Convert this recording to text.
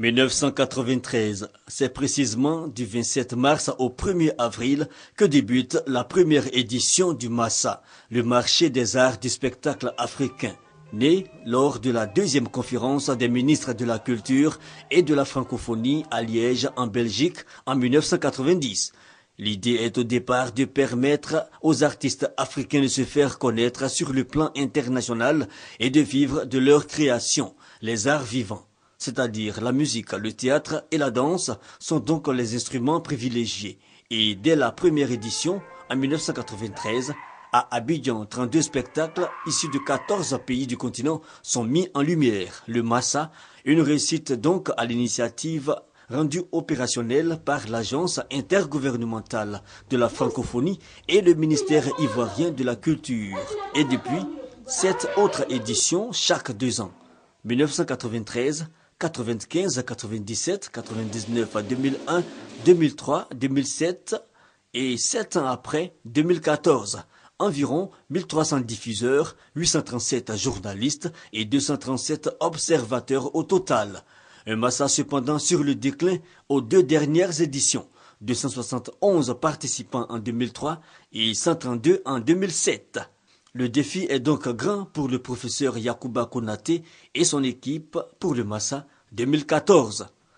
1993, c'est précisément du 27 mars au 1er avril que débute la première édition du MASA, le marché des arts du spectacle africain, né lors de la deuxième conférence des ministres de la culture et de la francophonie à Liège en Belgique en 1990. L'idée est au départ de permettre aux artistes africains de se faire connaître sur le plan international et de vivre de leur création, les arts vivants c'est-à-dire la musique, le théâtre et la danse, sont donc les instruments privilégiés. Et dès la première édition, en 1993, à Abidjan, 32 spectacles issus de 14 pays du continent sont mis en lumière. Le Massa, une réussite donc à l'initiative rendue opérationnelle par l'Agence intergouvernementale de la francophonie et le ministère ivoirien de la culture. Et depuis, sept autres éditions chaque deux ans. 1993, 95 à 97, 99 à 2001, 2003, 2007 et 7 ans après, 2014. Environ 1300 diffuseurs, 837 journalistes et 237 observateurs au total. Un massa cependant sur le déclin aux deux dernières éditions. 271 participants en 2003 et 132 en 2007. Le défi est donc grand pour le professeur Yakuba Konate et son équipe pour le Massa 2014.